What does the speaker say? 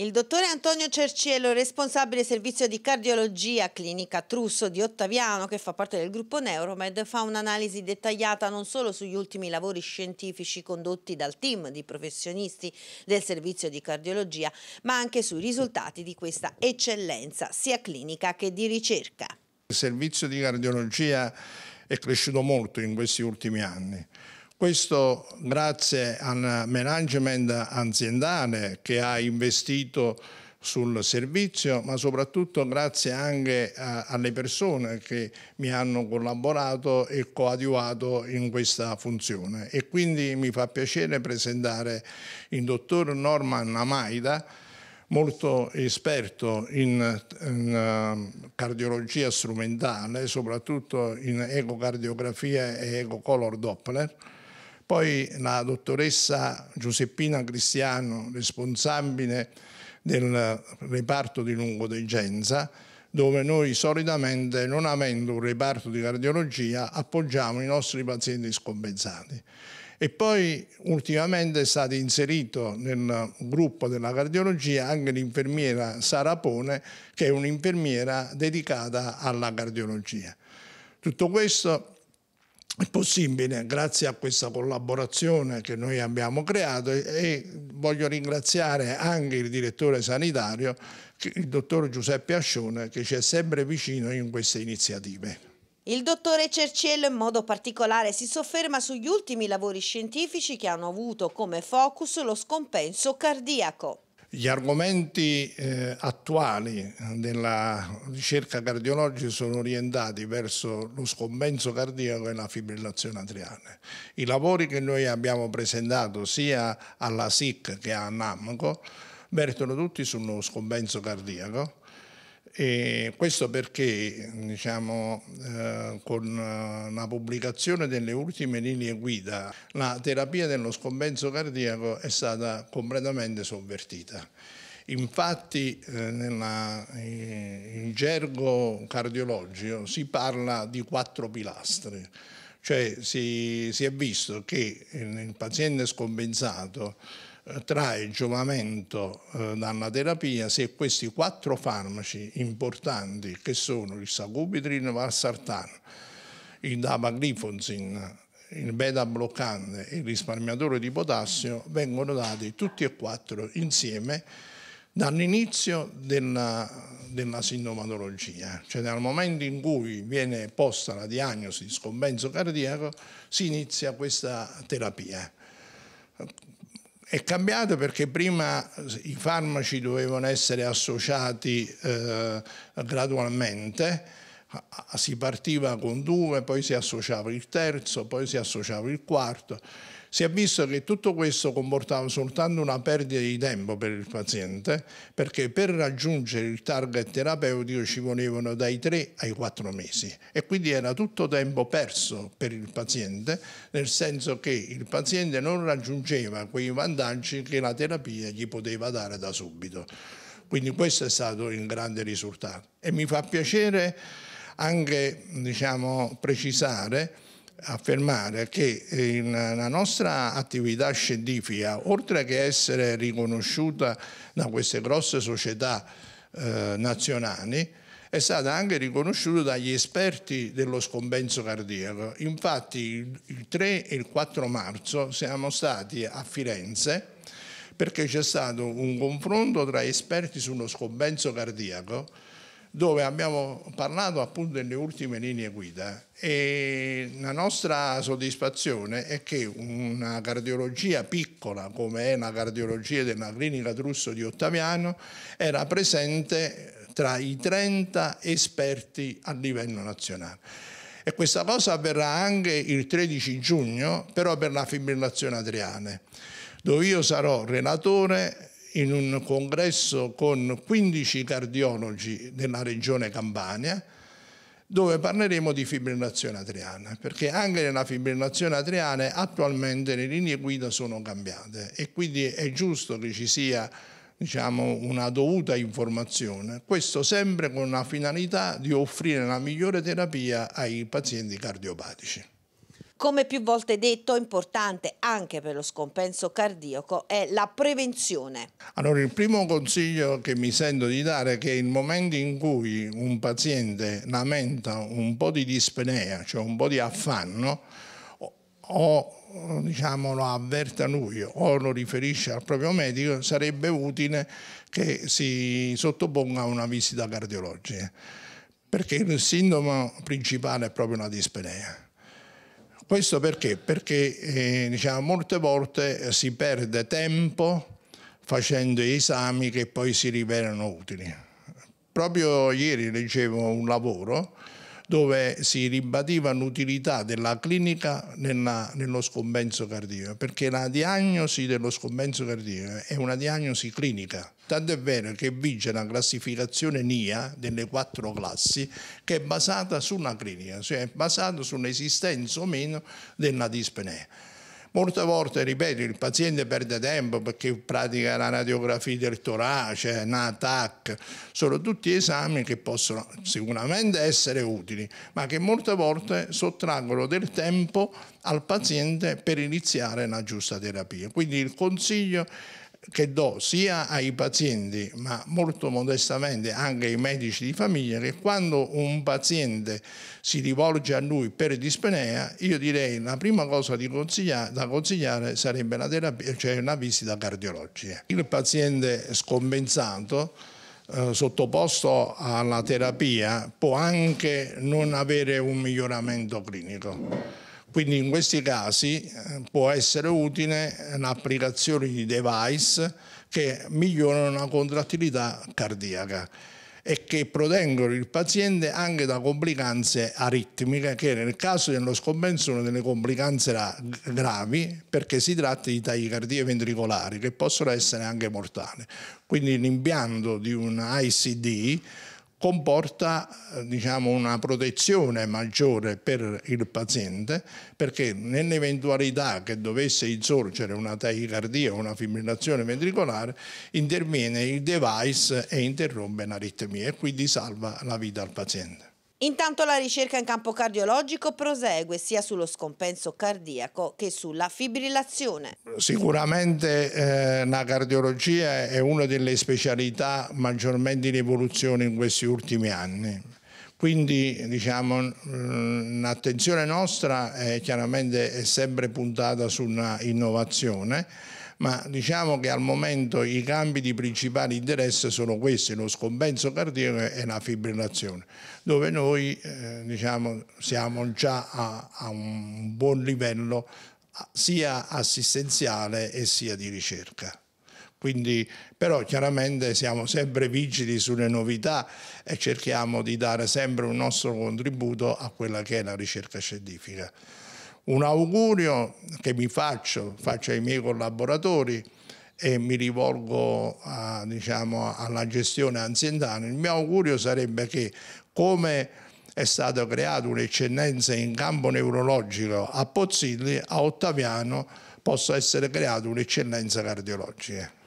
Il dottore Antonio Cerciello, responsabile servizio di cardiologia clinica Trusso di Ottaviano, che fa parte del gruppo Neuromed, fa un'analisi dettagliata non solo sugli ultimi lavori scientifici condotti dal team di professionisti del servizio di cardiologia, ma anche sui risultati di questa eccellenza sia clinica che di ricerca. Il servizio di cardiologia è cresciuto molto in questi ultimi anni. Questo grazie al management aziendale che ha investito sul servizio, ma soprattutto grazie anche a, eh, alle persone che mi hanno collaborato e coadiuvato in questa funzione. E quindi mi fa piacere presentare il dottor Norman Amaida, molto esperto in, in, eh, cardiologia strumentale, soprattutto in ecocardiografia e ecocolor Doppler poi la dottoressa Giuseppina Cristiano, responsabile del reparto di lungodegenza, dove noi solitamente, non avendo un reparto di cardiologia, appoggiamo i nostri pazienti scompensati. E poi ultimamente è stato inserito nel gruppo della cardiologia anche l'infermiera Sara Pone, che è un'infermiera dedicata alla cardiologia. Tutto questo è possibile grazie a questa collaborazione che noi abbiamo creato e voglio ringraziare anche il direttore sanitario, il dottor Giuseppe Ascione, che ci è sempre vicino in queste iniziative. Il dottore Cerciello in modo particolare si sofferma sugli ultimi lavori scientifici che hanno avuto come focus lo scompenso cardiaco. Gli argomenti eh, attuali della ricerca cardiologica sono orientati verso lo scompenso cardiaco e la fibrillazione atriale. I lavori che noi abbiamo presentato sia alla SIC che a NAMCO vertono tutti sullo scompenso cardiaco e questo perché diciamo, eh, con eh, la pubblicazione delle ultime linee guida la terapia dello scompenso cardiaco è stata completamente sovvertita. Infatti eh, nella, eh, in gergo cardiologico si parla di quattro pilastri, cioè si, si è visto che il paziente scompensato trae giovamento eh, dalla terapia se questi quattro farmaci importanti che sono il sacubitrin valsartan, il dabaglifonsin, il beta bloccante e il risparmiatore di potassio vengono dati tutti e quattro insieme dall'inizio della, della sintomatologia, cioè dal momento in cui viene posta la diagnosi di scompenso cardiaco si inizia questa terapia è cambiato perché prima i farmaci dovevano essere associati eh, gradualmente si partiva con due, poi si associava il terzo, poi si associava il quarto. Si è visto che tutto questo comportava soltanto una perdita di tempo per il paziente, perché per raggiungere il target terapeutico ci volevano dai 3 ai 4 mesi e quindi era tutto tempo perso per il paziente, nel senso che il paziente non raggiungeva quei vantaggi che la terapia gli poteva dare da subito. Quindi questo è stato il grande risultato e mi fa piacere anche diciamo, precisare, affermare che eh, la nostra attività scientifica, oltre che essere riconosciuta da queste grosse società eh, nazionali, è stata anche riconosciuta dagli esperti dello scompenso cardiaco. Infatti il 3 e il 4 marzo siamo stati a Firenze perché c'è stato un confronto tra esperti sullo scompenso cardiaco dove abbiamo parlato appunto delle ultime linee guida e la nostra soddisfazione è che una cardiologia piccola come è la cardiologia della clinica Drusso di Ottaviano era presente tra i 30 esperti a livello nazionale. E questa cosa avverrà anche il 13 giugno, però per la fibrillazione adriane, dove io sarò relatore in un congresso con 15 cardiologi della regione Campania dove parleremo di fibrillazione atriana, perché anche nella fibrillazione atriana attualmente le linee guida sono cambiate e quindi è giusto che ci sia diciamo, una dovuta informazione, questo sempre con la finalità di offrire la migliore terapia ai pazienti cardiopatici. Come più volte detto, importante anche per lo scompenso cardiaco è la prevenzione. Allora, il primo consiglio che mi sento di dare è che il momento in cui un paziente lamenta un po' di dispnea, cioè un po' di affanno, o diciamo, lo avverta lui o lo riferisce al proprio medico, sarebbe utile che si sottoponga a una visita cardiologica, perché il sintomo principale è proprio la dispnea. Questo perché? Perché eh, diciamo, molte volte eh, si perde tempo facendo esami che poi si rivelano utili. Proprio ieri leggevo un lavoro dove si ribadiva l'utilità della clinica nella, nello scompenso cardiaco, perché la diagnosi dello scompenso cardiaco è una diagnosi clinica. Tanto è vero che vige la classificazione NIA delle quattro classi che è basata su una clinica, cioè è basata sull'esistenza o meno della dispnea. Molte volte, ripeto, il paziente perde tempo perché pratica la radiografia del torace, una TAC, sono tutti esami che possono sicuramente essere utili, ma che molte volte sottraggono del tempo al paziente per iniziare la giusta terapia. Quindi il consiglio che do sia ai pazienti, ma molto modestamente anche ai medici di famiglia, che quando un paziente si rivolge a lui per dispnea, io direi la prima cosa consigliare, da consigliare sarebbe la terapia, cioè una visita cardiologica. Il paziente scompensato eh, sottoposto alla terapia può anche non avere un miglioramento clinico quindi in questi casi eh, può essere utile l'applicazione di device che migliorano la contrattilità cardiaca e che proteggono il paziente anche da complicanze aritmiche che nel caso dello scompenso sono delle complicanze gravi perché si tratta di tachicardie ventricolari che possono essere anche mortali. Quindi l'impianto di un ICD comporta eh, diciamo, una protezione maggiore per il paziente perché nell'eventualità che dovesse insorgere una tachicardia o una fibrillazione ventricolare interviene il device e interrompe l'aritmia e quindi salva la vita al paziente. Intanto la ricerca in campo cardiologico prosegue sia sullo scompenso cardiaco che sulla fibrillazione. Sicuramente eh, la cardiologia è una delle specialità maggiormente in evoluzione in questi ultimi anni. Quindi diciamo, mm, l'attenzione nostra è chiaramente è sempre puntata su una innovazione ma diciamo che al momento i campi di principale interesse sono questi, lo scompenso cardiaco e la fibrillazione, dove noi eh, diciamo, siamo già a, a un buon livello sia assistenziale e sia di ricerca. Quindi, però chiaramente siamo sempre vigili sulle novità e cerchiamo di dare sempre un nostro contributo a quella che è la ricerca scientifica. Un augurio che mi faccio, faccio ai miei collaboratori e mi rivolgo a, diciamo, alla gestione aziendale, il mio augurio sarebbe che come è stata creata un'eccellenza in campo neurologico a Pozzilli, a Ottaviano possa essere creata un'eccellenza cardiologica.